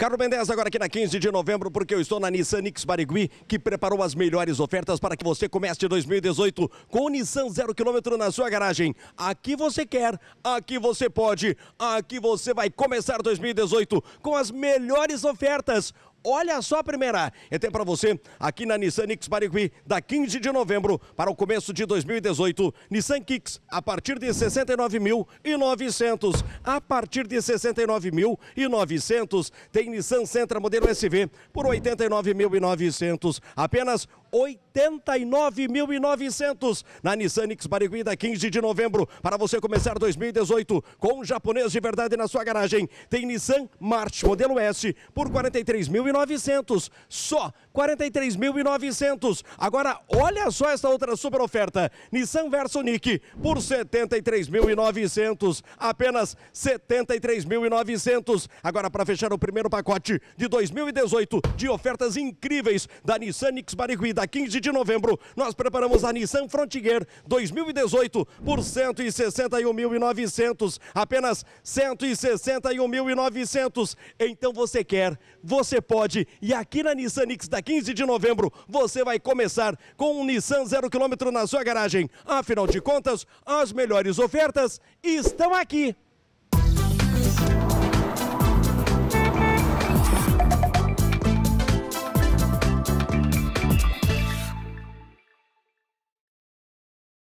Carlos Mendes agora aqui na 15 de novembro, porque eu estou na Nissan x Barigui, que preparou as melhores ofertas para que você comece 2018 com o Nissan 0 km na sua garagem. Aqui você quer, aqui você pode, aqui você vai começar 2018 com as melhores ofertas. Olha só a primeira. E tem para você aqui na Nissan X Barigui, da 15 de novembro para o começo de 2018. Nissan Kicks, a partir de 69.900. A partir de 69.900, tem Nissan Sentra modelo SV por 89.900. Apenas 89.900 na Nissan X Bariguida, 15 de novembro, para você começar 2018 com um japonês de verdade na sua garagem. Tem Nissan March modelo S por 43.900, só 43.900. Agora olha só essa outra super oferta, Nissan Verso Nick por 73.900, apenas 73.900. Agora para fechar o primeiro pacote de 2018 de ofertas incríveis da Nissan X Bariguida 30 15 de novembro, nós preparamos a Nissan Frontier 2018 por 161.900, apenas 161.900. Então você quer, você pode e aqui na Nissan Nix da 15 de novembro você vai começar com um Nissan 0 km na sua garagem. Afinal de contas, as melhores ofertas estão aqui.